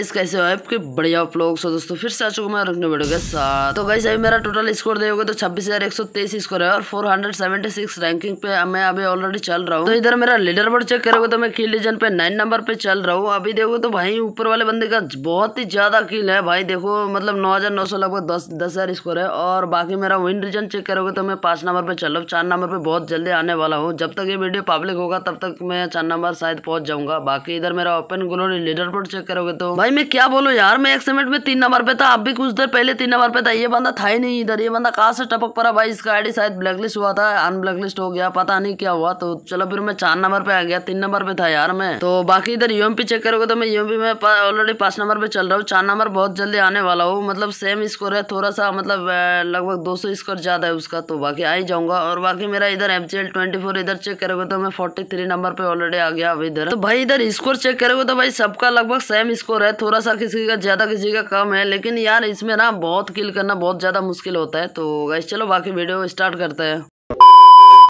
guys कैसे हो आपके बढ़िया फ्लॉग्स हो दोस्तों फिर से आ चुका मैं रखने वीडियो साथ तो गाइस अभी मेरा टोटल स्कोर देखोगे तो छब्बीस हजार एक सौ तेईस स्कोर है और four hundred seventy six ranking पे मैं अभी ऑलरेडी चल रहा हूँ तो इधर मेरा लीडर बोर्ड चेक करोगे तो मैं किल लीजन पे नाइन नंबर पे चल रहा हूँ अभी देखो तो भाई ऊपर वाले बंदे का बहुत ही ज्यादा किल है भाई देखो मतलब नौ हजार नौ सौ लगभग दस दस हजार स्कोर है और बाकी मेरा विन रीजन चेक करोगे तो मैं पांच नंबर पे चल रहा हूँ चार नंबर पे बहुत जल्दी आने वाला हूँ जब तक ये वीडियो पब्लिक होगा तब तक मैं चार नंबर शायद पहुंच जाऊंगा बाकी इधर मेरा open glory leader board check करोगे तो भाई भाई मैं क्या बोलूँ यार मैं एक सेमेंट में तीन नंबर पे था अभी भी कुछ देर पहले तीन नंबर पे था ये बंदा था ही नहीं इधर ये बंदा कहाँ से टपक पड़ा भाई इसका आईडी शायद ब्लैकलिस्ट हुआ था अनब्लैकलिस्ट हो गया पता नहीं क्या हुआ तो चलो फिर मैं चार नंबर पे आ गया तीन नंबर पे था यार मैं तो बाकी इधर पी चेक करोगे तो मैं यूएमपी में ऑलरेडी पांच नंबर पे चल रहा हूँ चार नंबर बहुत जल्दी आने वाला हूँ मतलब सेम स्कोर है थोड़ा सा मतलब लगभग दो सौ स्कोर ज्यादा है उसका तो बाकी आ ही जाऊंगा और बाकी मेरा इधर एफ इधर चेक करोगे तो मैं फोर्टी नंबर पे ऑलरेडी आ गया अब इधर तो भाई इधर स्कोर चेक करोगे तो भाई सबका लगभग सेम स्कोर है थोड़ा सा किसी का ज़्यादा किसी का कम है लेकिन यार इसमें ना बहुत किल करना बहुत ज़्यादा मुश्किल होता है तो गैस चलो बाकी वीडियो स्टार्ट करते हैं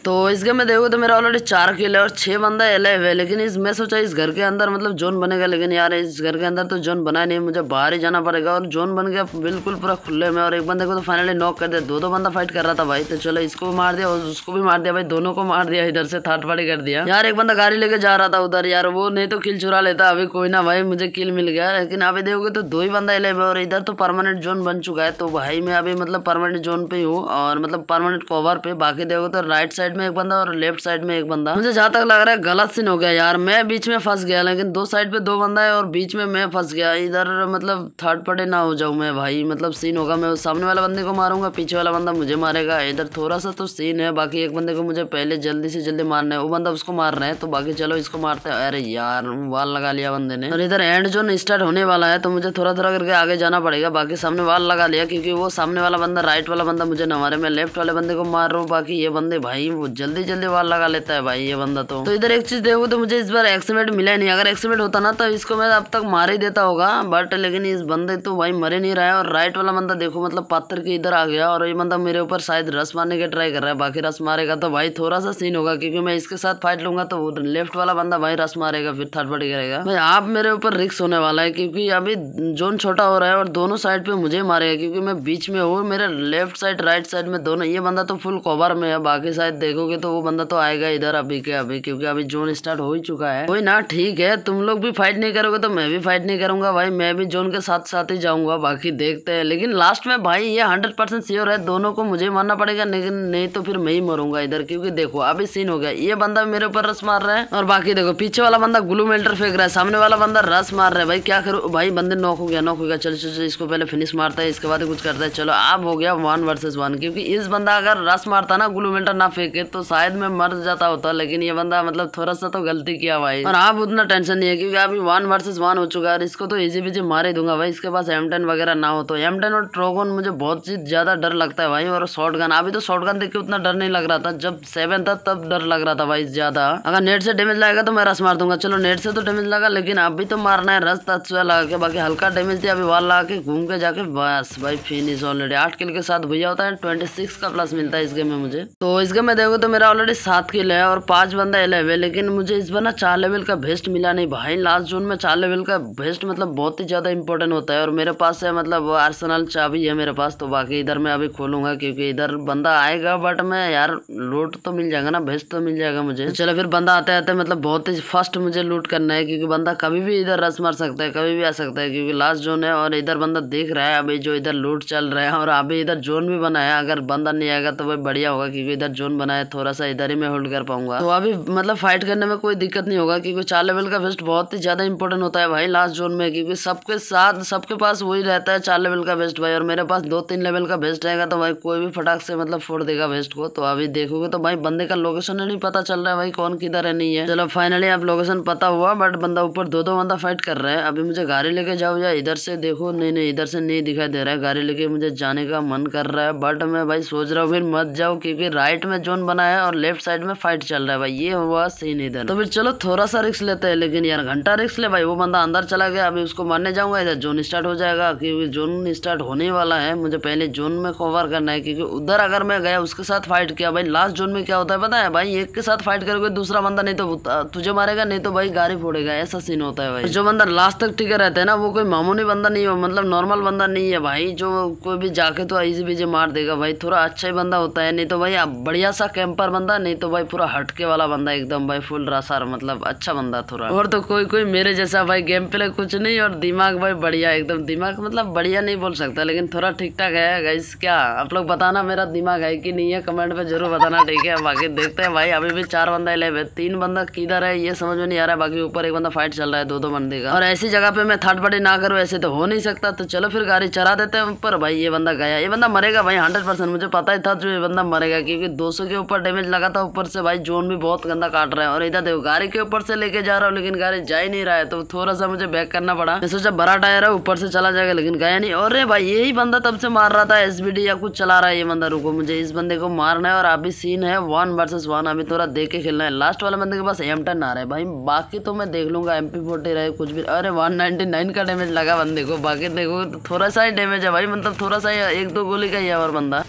तो इस गेम में देखो तो मेरा ऑलरेडी चार किल है और छह बंदा एलेव है लेकिन इस मैं सोचा इस घर के अंदर मतलब जोन बनेगा लेकिन यार इस घर के अंदर तो जोन बना नहीं मुझे बाहर ही जाना पड़ेगा और जोन बन गया बिल्कुल पूरा खुले में और एक बंदे को तो फाइनली नॉक कर दिया दो दो बंदा फाइट कर रहा था भाई तो चलो इसको भी मार दिया और उसको भी मार दिया भाई दोनों को मार दिया इधर से थर्ड पार्टी कर दिया यार एक बंदा गाड़ी लेके जा रहा था उधर यार वो नहीं तो किल चुरा लेता अभी कोई ना भाई मुझे किल मिल गया लेकिन अभी देखोगे तो दो ही बंदा एलेव है और इधर तो परमानेंट जोन बन चुका है तो भाई मैं अभी मतलब परमानेंट जोन पे हूँ और मतलब परमानेंट कवर पे बाकी देखोगे तो राइट साइड साइड में एक बंदा और लेफ्ट साइड में एक बंदा मुझे जहाँ तक लग रहा है गलत सीन हो गया यार मैं बीच में फंस गया लेकिन दो साइड पे दो बंदा है और बीच में मैं फंस गया इधर मतलब थर्ड पटे ना हो जाऊँ मैं भाई मतलब सीन होगा मैं सामने वाला बंदे को मारूंगा पीछे वाला बंदा मुझे मारेगा इधर थोड़ा सा तो सीन है बाकी एक बंदे को मुझे पहले जल्दी से जल्दी मारना है वो बंदा उसको मार रहे हैं तो बाकी चलो इसको मारते हैं अरे यार वाल लगा लिया बंदे ने और इधर एंड जोन स्टार्ट होने वाला है तो मुझे थोड़ा थोड़ा करके आगे जाना पड़ेगा बाकी सामने वाल लगा लिया क्योंकि वो सामने वाला बंदा राइट वाला बंदा मुझे न मारे मैं लेफ्ट वाले बंदे को मार रहा हूँ बाकी ये बंदे भाई वो जल्दी जल्दी वाल लगा लेता है भाई ये बंदा तो तो इधर एक चीज देखो तो मुझे इस बार एक्सीडेंट मिला नहीं अगर एक्सीडेंट होता ना तो इसको मैं अब तक मार ही देता होगा बट लेकिन इस बंदे तो भाई मरे नहीं रहा है और राइट वाला बंदा देखो मतलब पत्थर के इधर आ गया और ये बंदा मेरे ऊपर शायद रस मारने की ट्राई कर रहा है बाकी रस मारेगा तो भाई थोड़ा सा सीन होगा क्योंकि मैं इसके साथ फाइट लूंगा तो लेफ्ट वाला बंदा भाई रस मारेगा फिर थर्ड पार्टी करेगा भाई आप मेरे ऊपर रिक्स होने वाला है क्योंकि अभी जोन छोटा हो रहा है और दोनों साइड पे मुझे मारेगा क्योंकि मैं बीच में हूँ मेरे लेफ्ट साइड राइट साइड में दोनों ये बंदा तो फुल कवर में है बाकी साइड देखोगे तो वो बंदा तो आएगा इधर अभी के अभी क्योंकि अभी जोन स्टार्ट हो ही चुका है कोई ना ठीक है तुम लोग भी फाइट नहीं करोगे तो मैं भी फाइट नहीं करूंगा भाई मैं भी जोन के साथ साथ ही जाऊंगा बाकी देखते हैं लेकिन लास्ट में भाई ये हंड्रेड परसेंट श्योर है दोनों को मुझे मानना पड़ेगा लेकिन नहीं तो फिर मैं ही मरूंगा इधर क्योंकि देखो अभी सीन हो गया ये बंदा मेरे ऊपर रस मार रहा है और बाकी देखो पीछे वाला बंदा ग्लू मेल्टर फेंक रहा है सामने वाला बंदा रस मार रहा है भाई क्या करो भाई बंदे नॉक हो गया नॉक हो गया चलो चलो इसको पहले फिनिश मारता है इसके बाद कुछ करता है चलो अब हो गया वन वर्सेज वन क्योंकि इस बंदा अगर रस मारता ना ग्लू मेल्टर ना फेंके के तो शायद मैं मर जाता होता लेकिन ये बंदा मतलब थोड़ा सा तो गलती किया भाई और आप उतना टेंशन नहीं है क्योंकि अभी वन वर्सेस वन हो चुका है इसको तो इजी बिजी मार ही दूंगा भाई इसके पास एम वगैरह ना हो तो एम और ट्रोगन मुझे बहुत ही ज़्यादा डर लगता है भाई और शॉर्ट अभी तो शॉर्ट गन देख के उतना डर नहीं लग रहा था जब सेवन था तब डर लग रहा था भाई ज़्यादा अगर नेट से डेमेज लगेगा तो मैं रस मार दूंगा चलो नेट से तो डेमेज लगा लेकिन अभी तो मारना है रस तत्सुआ तो अच्छा लगा के बाकी हल्का डेमेज दिया अभी वाल लगा के घूम के जाके बस भाई फिनिश ऑलरेडी आठ किल के साथ भैया होता है ट्वेंटी का प्लस मिलता है इस गेम में मुझे तो इस गेम में देखो देखोगे तो मेरा ऑलरेडी सात किल है और पांच बंदा एलेव है लेकिन मुझे इस बार ना चार लेवल का भेस्ट मिला नहीं भाई लास्ट जोन में चार लेवल का भेस्ट मतलब बहुत ही ज़्यादा इंपॉर्टेंट होता है और मेरे पास है मतलब आर्सनल चाबी है मेरे पास तो बाकी इधर मैं अभी खोलूँगा क्योंकि इधर बंदा आएगा बट मैं यार लूट तो मिल जाएगा ना भेस्ट तो मिल जाएगा मुझे तो चलो फिर बंदा आते आते मतलब बहुत ही फर्स्ट मुझे लूट करना है क्योंकि बंदा कभी भी इधर रस मार सकता है कभी भी आ सकता है क्योंकि लास्ट जोन है और इधर बंदा देख रहा है अभी जो इधर लूट चल रहा है और अभी इधर जोन भी बना है अगर बंदा नहीं आएगा तो वह बढ़िया होगा क्योंकि इधर जोन बना जाना है थोड़ा सा इधर ही मैं होल्ड कर पाऊंगा तो अभी मतलब फाइट करने में कोई दिक्कत नहीं होगा क्योंकि चार लेवल का बेस्ट बहुत ही ज़्यादा इंपॉर्टेंट होता है भाई लास्ट जोन में क्योंकि सबके साथ सबके पास वही रहता है चार लेवल का बेस्ट भाई और मेरे पास दो तीन लेवल का बेस्ट रहेगा तो भाई कोई भी फटाक से मतलब फोड़ देगा बेस्ट को तो अभी देखोगे तो भाई बंदे का लोकेशन नहीं पता चल रहा है भाई कौन किधर है नहीं है चलो फाइनली आप लोकेशन पता हुआ बट बंदा ऊपर दो दो बंदा फाइट कर रहा है अभी मुझे गाड़ी लेके जाओ या इधर से देखो नहीं नहीं इधर से नहीं दिखाई दे रहा है गाड़ी लेके मुझे जाने का मन कर रहा है बट मैं भाई सोच रहा हूँ फिर मत जाओ क्योंकि राइट में जोन वन बना है और लेफ्ट साइड में फाइट चल रहा है भाई ये हुआ सीन इधर तो फिर चलो थोड़ा सा रिक्स लेते हैं लेकिन यार घंटा रिक्स ले भाई वो बंदा अंदर चला गया अभी उसको मारने जाऊंगा इधर जोन स्टार्ट हो जाएगा क्योंकि जोन स्टार्ट होने वाला है मुझे पहले जोन में कवर करना है क्योंकि उधर अगर मैं गया उसके साथ फाइट किया भाई लास्ट जोन में क्या होता है पता है भाई एक के साथ फाइट करोगे दूसरा बंदा नहीं तो तुझे मारेगा नहीं तो भाई गाड़ी फोड़ेगा ऐसा सीन होता है भाई जो बंदा लास्ट तक टिके रहता है ना वो कोई मामूली बंदा नहीं है मतलब नॉर्मल बंदा नहीं है भाई जो कोई भी जाके तो ऐसे बीजे मार देगा भाई थोड़ा अच्छा ही बंदा होता है नहीं तो भाई बढ़िया सा कैंपर बंदा नहीं तो भाई पूरा हटके वाला बंदा एकदम भाई फुल रसार मतलब अच्छा बंदा थोड़ा और तो कोई कोई मेरे जैसा भाई गेम प्ले कुछ नहीं और दिमाग भाई बढ़िया एकदम दिमाग मतलब बढ़िया नहीं बोल सकता लेकिन थोड़ा ठीक ठाक है गाइस क्या आप लोग बताना मेरा दिमाग है कि नहीं है कमेंट में जरूर बताना ठीक है बाकी देखते हैं भाई अभी भी चार बंदा ले तीन बंदा किधर है ये समझ में नहीं आ रहा है बाकी ऊपर एक बंदा फाइट चल रहा है दो दो बंदे का और ऐसी जगह पे मैं थर्ड पार्टी ना करूँ ऐसे तो हो नहीं सकता तो चलो फिर गाड़ी चला देते हैं ऊपर भाई ये बंदा गया ये बंदा मरेगा भाई हंड्रेड मुझे पता ही था जो ये बंदा मरेगा क्योंकि दो के ऊपर डैमेज लगा था ऊपर से भाई जोन भी बहुत गंदा काट रहा है और इधर देखो गाड़ी के ऊपर से लेके जा रहा हूँ लेकिन गाड़ी जा ही नहीं रहा है तो थोड़ा सा मुझे बैक करना पड़ा मैं सोचा बड़ा टायर है ऊपर से चला जाएगा लेकिन गया नहीं और भाई यही बंदा तब से मार रहा था एस या कुछ चला रहा है ये बंदा रुको मुझे इस बंदे को मारना है और अभी सीन है वन वर्सेस वन अभी थोड़ा देख के खेलना है लास्ट वाले बंदे के पास एम टन आ रहा है भाई बाकी तो मैं देख लूंगा एम पी फोर्टी रहे कुछ भी अरे वन नाइनटी नाइन का डैमेज लगा बंदे को बाकी देखो थोड़ा सा ही डैमेज है भाई मतलब थोड़ा सा एक दो गोली का ही है और बंदा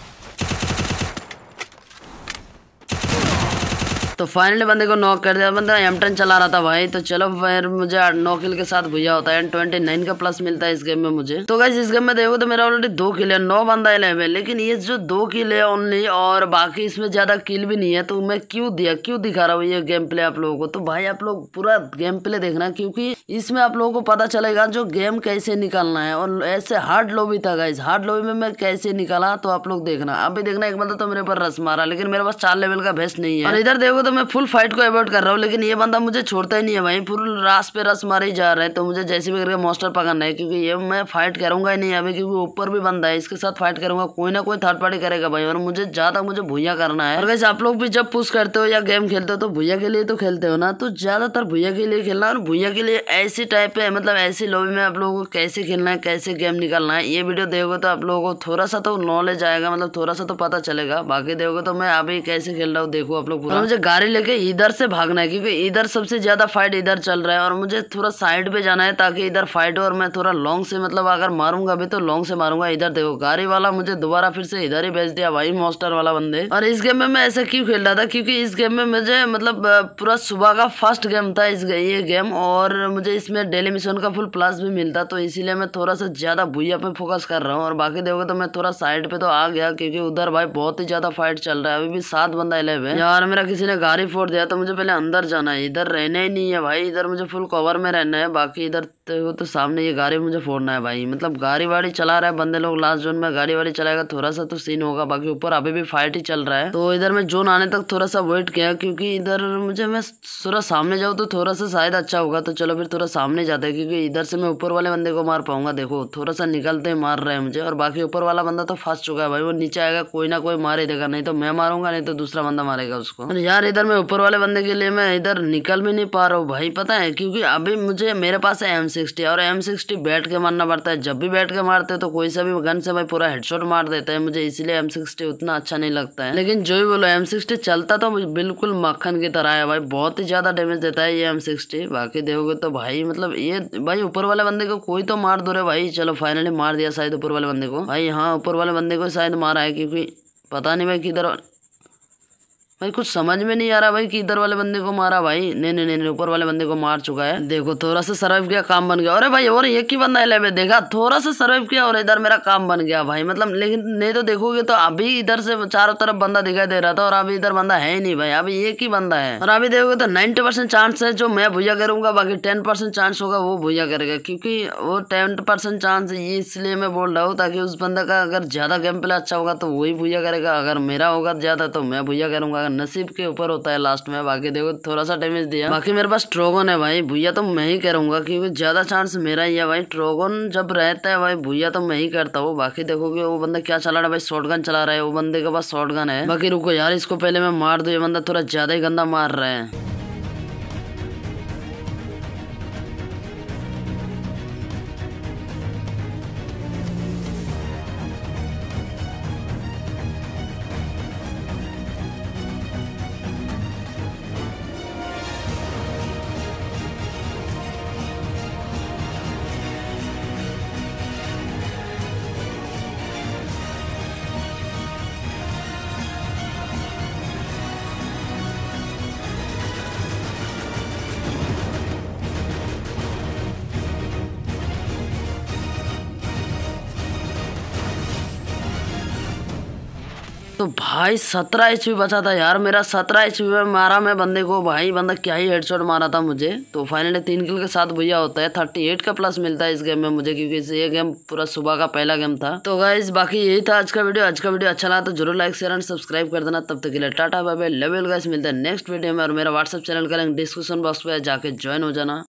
तो फाइनली बंदे को नॉक कर दिया बंदा टेन चला रहा था भाई तो चलो फिर मुझे नौ किल के साथ भुया होता है एंड ट्वेंटी नाइन का प्लस मिलता है इस गेम में मुझे तो गाइज इस गेम में देखो तो मेरा ऑलरेडी दो किल है नौ बंदा इलेवन है लेकिन ये जो दो किल है ओनली और बाकी इसमें ज्यादा किल भी नहीं है तो मैं क्यों दिया क्यों दिखा रहा हूँ ये गेम प्ले आप लोगों को तो भाई आप लोग पूरा गेम प्ले देखना क्योंकि इसमें आप लोगों को पता चलेगा जो गेम कैसे निकालना है और ऐसे हार्ड लोबी था गाइज हार्ड लोबी में मैं कैसे निकाला तो आप लोग देखना अभी देखना एक बंदा तो मेरे पर रस मारा लेकिन मेरे पास चार लेवल का बेस्ट नहीं है और इधर देखो तो मैं फुल फाइट को अवॉइड कर रहा हूँ लेकिन ये बंदा मुझे छोड़ता ही नहीं है भाई फुल रास पे रस मारे ही जा रहा है तो मुझे जैसे भी करके मॉस्टर पकड़ना है क्योंकि ये मैं फाइट करूँगा ही नहीं अभी क्योंकि ऊपर भी बंदा है इसके साथ फाइट करूँगा कोई ना कोई थर्ड पार्टी करेगा भाई और मुझे ज़्यादा मुझे भूया करना है और वैसे आप लोग भी जब पुश करते हो या गेम खेलते हो तो भूया के लिए तो खेलते हो ना तो ज़्यादातर भूया के लिए खेलना और भूया के लिए ऐसी टाइप है मतलब ऐसी लॉबी में आप लोगों को कैसे खेलना है कैसे गेम निकालना है ये वीडियो देखोगे तो आप लोगों को थोड़ा सा तो नॉलेज आएगा मतलब थोड़ा सा तो पता चलेगा बाकी देखोगे तो मैं अभी कैसे खेल रहा हूँ देखो आप लोग मुझे गाड़ी लेके इधर से भागना है क्योंकि इधर सबसे ज़्यादा फाइट इधर चल रहा है और मुझे थोड़ा साइड पे जाना है ताकि इधर फाइट हो और मैं थोड़ा लॉन्ग से मतलब अगर मारूंगा भी तो लॉन्ग से मारूंगा इधर देखो गाड़ी वाला मुझे दोबारा फिर से इधर ही भेज दिया भाई मोस्टर वाला बंदे और इस गेम में मैं ऐसा क्यों खेल रहा था क्योंकि इस गेम में मुझे मतलब पूरा सुबह का फर्स्ट गेम था इस ये गेम और मुझे इसमें डेली मिशन का फुल प्लस भी मिलता तो इसीलिए मैं थोड़ा सा ज़्यादा भूया पे फोकस कर रहा हूँ और बाकी देखो तो मैं थोड़ा साइड पे तो आ गया क्योंकि उधर भाई बहुत ही ज़्यादा फाइट चल रहा है अभी भी सात बंदा इलेवन यार मेरा किसी ने गाड़ी फोड़ दिया तो मुझे पहले अंदर जाना है इधर रहना ही नहीं है भाई इधर मुझे फुल कवर में रहना है बाकी इधर तो वो तो सामने ये गाड़ी मुझे फोड़ना है भाई मतलब गाड़ी वाड़ी चला रहा है बंदे लोग लास्ट जोन में गाड़ी वाड़ी चलाएगा थोड़ा सा तो सीन होगा बाकी ऊपर अभी भी फाइट ही चल रहा है तो इधर मैं जोन आने तक थोड़ा सा वेट किया क्योंकि इधर मुझे मैं थोड़ा सामने जाऊँ तो थोड़ा सा शायद अच्छा होगा तो चलो फिर थोड़ा सामने जाता है क्योंकि इधर से मैं ऊपर वाले बंदे को मार पाऊंगा देखो थोड़ा सा निकलते ही मार रहे हैं मुझे और बाकी ऊपर वाला बंदा तो फंस चुका है भाई वो नीचे आएगा कोई ना कोई मार ही देगा नहीं तो मैं मारूंगा नहीं तो दूसरा बंदा मारेगा उसको यार इधर मैं ऊपर वाले बंदे के लिए मैं इधर निकल भी नहीं पा रहा हूँ भाई पता है क्योंकि अभी मुझे मेरे पास है एम सिक्सटी और एम सिक्सटी बैठ के मारना पड़ता है जब भी बैठ के मारते तो कोई सा भी गन से भाई पूरा हेडशॉट मार देता है मुझे इसलिए एम सिक्सटी उतना अच्छा नहीं लगता है लेकिन जो भी बोलो एम सिक्सटी चलता तो बिल्कुल मक्खन की तरह है भाई बहुत ही ज़्यादा डैमेज देता है ये एम सिक्सटी बाकी देखोगे तो भाई मतलब ये भाई ऊपर वाले बंदे को कोई तो मार दो रहे भाई चलो फाइनली मार दिया शायद ऊपर वाले बंदे को भाई हाँ ऊपर वाले बंदे को शायद मारा है क्योंकि पता नहीं भाई किधर भाई कुछ समझ में नहीं आ रहा भाई कि इधर वाले बंदे को मारा भाई नहीं नहीं नहीं ऊपर वाले बंदे को मार चुका है देखो थोड़ा सा सर्वाइव किया काम बन गया अरे भाई और एक ही बंदा है देखा थोड़ा सा सर्वाइव किया और इधर मेरा काम बन गया भाई मतलब लेकिन नहीं तो देखोगे तो अभी इधर से चारों तरफ बंदा दिखाई दे रहा था और अभी इधर बंदा है नहीं भाई अभी एक ही बंदा है और अभी देखोगे तो नाइन्टी परसेंट चांस है जो मैं भूया करूंगा बाकी टेन परसेंट चांस होगा वो भूया करेगा क्योंकि वो टेन परसेंट चांस ये इसलिए मैं बोल रहा हूँ ताकि उस बंदा का अगर ज्यादा गेम प्ले अच्छा होगा तो वही भूया करेगा अगर मेरा होगा ज्यादा तो मैं भूया करूंगा नसीब के ऊपर होता है लास्ट में बाकी देखो थोड़ा सा डैमेज दिया बाकी मेरे पास ट्रोगन है भाई भूया तो मैं ही करूंगा क्योंकि ज्यादा चांस मेरा ही है भाई ट्रोगन जब रहता है भाई भूया तो मैं ही करता हूँ बाकी देखोगे वो बंदा क्या चला रहा है भाई शॉर्ट चला रहा है वो बंदे के पास शॉर्ट है बाकी रुको यार इसको पहले मैं मार दू ये बंदा थोड़ा ज्यादा ही गंदा मार रहा है तो भाई सत्रह एच बचा था यार मेरा सत्रह एच में मारा मैं बंदे को भाई बंदा क्या ही हेडशॉट मारा था मुझे तो फाइनली तीन किल के साथ भैया होता है थर्टी एट का प्लस मिलता है इस गेम में मुझे क्योंकि ये गेम पूरा सुबह का पहला गेम था तो गाइज बाकी यही था आज का वीडियो आज का वीडियो अच्छा लगा तो जरूर लाइक शेयर एंड सब्सक्राइब कर देना तब तक के लिए tata bye bye level guys मिलता है नेक्स्ट वीडियो में और मेरा व्हाट्सअप चैनल का लिंक डिस्क्रिप्शन बॉक्स पर जाकर ज्वाइन हो जाना